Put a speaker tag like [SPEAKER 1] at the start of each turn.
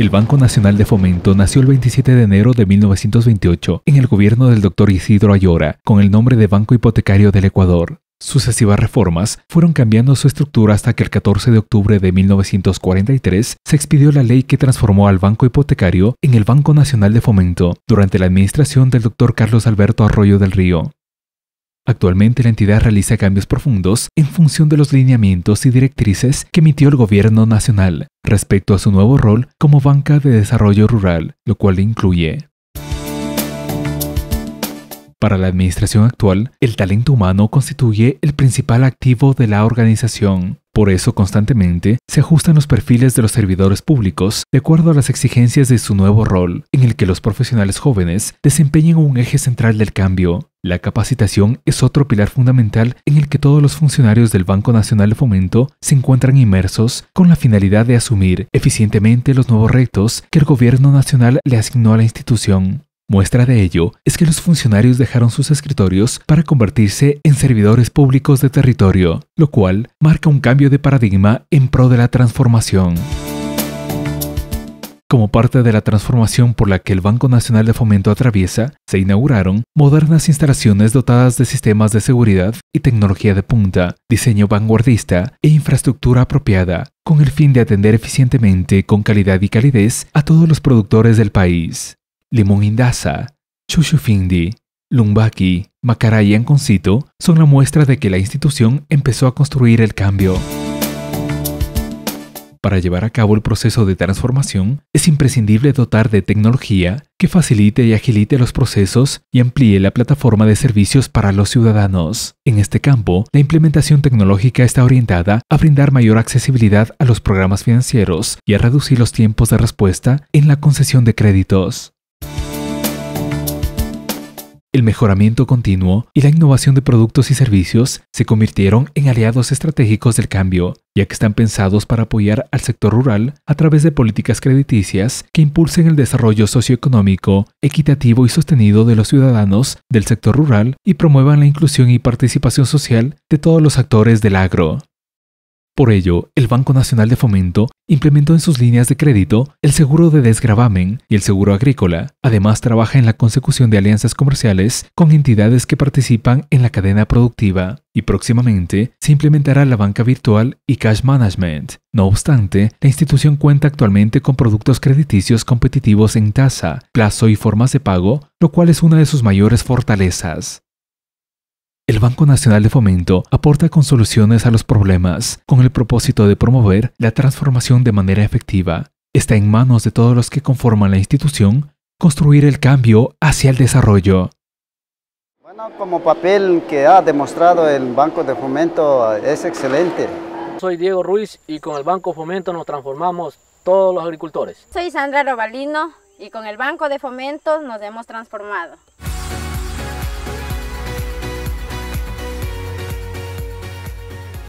[SPEAKER 1] El Banco Nacional de Fomento nació el 27 de enero de 1928 en el gobierno del doctor Isidro Ayora, con el nombre de Banco Hipotecario del Ecuador. Sucesivas reformas fueron cambiando su estructura hasta que el 14 de octubre de 1943 se expidió la ley que transformó al Banco Hipotecario en el Banco Nacional de Fomento durante la administración del doctor Carlos Alberto Arroyo del Río. Actualmente la entidad realiza cambios profundos en función de los lineamientos y directrices que emitió el gobierno nacional respecto a su nuevo rol como banca de desarrollo rural, lo cual incluye para la administración actual, el talento humano constituye el principal activo de la organización, por eso constantemente se ajustan los perfiles de los servidores públicos de acuerdo a las exigencias de su nuevo rol, en el que los profesionales jóvenes desempeñen un eje central del cambio. La capacitación es otro pilar fundamental en el que todos los funcionarios del Banco Nacional de Fomento se encuentran inmersos con la finalidad de asumir eficientemente los nuevos retos que el gobierno nacional le asignó a la institución. Muestra de ello es que los funcionarios dejaron sus escritorios para convertirse en servidores públicos de territorio, lo cual marca un cambio de paradigma en pro de la transformación. Como parte de la transformación por la que el Banco Nacional de Fomento atraviesa, se inauguraron modernas instalaciones dotadas de sistemas de seguridad y tecnología de punta, diseño vanguardista e infraestructura apropiada, con el fin de atender eficientemente, con calidad y calidez, a todos los productores del país. Limón indasa, Chuchufindi, Lumbaki, Macaray y Anconcito son la muestra de que la institución empezó a construir el cambio. Para llevar a cabo el proceso de transformación, es imprescindible dotar de tecnología que facilite y agilite los procesos y amplíe la plataforma de servicios para los ciudadanos. En este campo, la implementación tecnológica está orientada a brindar mayor accesibilidad a los programas financieros y a reducir los tiempos de respuesta en la concesión de créditos. El mejoramiento continuo y la innovación de productos y servicios se convirtieron en aliados estratégicos del cambio, ya que están pensados para apoyar al sector rural a través de políticas crediticias que impulsen el desarrollo socioeconómico, equitativo y sostenido de los ciudadanos del sector rural y promuevan la inclusión y participación social de todos los actores del agro. Por ello, el Banco Nacional de Fomento implementó en sus líneas de crédito el seguro de desgravamen y el seguro agrícola. Además, trabaja en la consecución de alianzas comerciales con entidades que participan en la cadena productiva y próximamente se implementará la banca virtual y cash management. No obstante, la institución cuenta actualmente con productos crediticios competitivos en tasa, plazo y formas de pago, lo cual es una de sus mayores fortalezas. Banco Nacional de Fomento aporta con soluciones a los problemas con el propósito de promover la transformación de manera efectiva. Está en manos de todos los que conforman la institución construir el cambio hacia el desarrollo. Bueno, como papel que ha demostrado el Banco de Fomento es excelente. Soy Diego Ruiz y con el Banco Fomento nos transformamos todos los agricultores. Soy Sandra Robalino y con el Banco de Fomento nos hemos transformado.